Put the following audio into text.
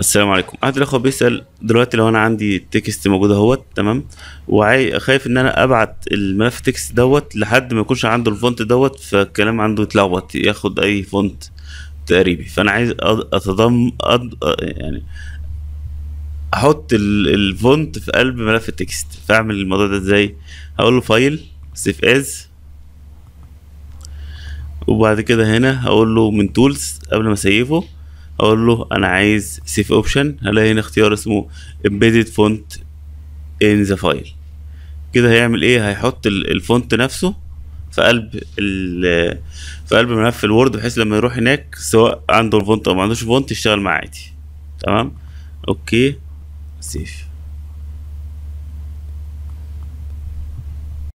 السلام عليكم احد الاخوه بيسال دلوقتي لو انا عندي تكست موجود اهوت تمام وخايف ان انا ابعت الملف التكست دوت لحد ما يكونش عنده الفونت دوت فالكلام عنده يتلخبط ياخد اي فونت تقريبي فانا عايز اتضم أد... يعني احط الفونت في قلب ملف التكست فاعمل الموضوع ده ازاي هقول له فايل سيف از وبعد كده هنا هقول له من تولز قبل ما اسيفه اقول له انا عايز سيف اوبشن هلاقي هنا اختيار اسمه embedded font in the file كده هيعمل ايه هيحط الفونت نفسه في قلب في قلب ملف الوورد بحيث لما يروح هناك سواء عنده الفونت او ما عندوش فونت يشتغل معاه عادي تمام اوكي سيف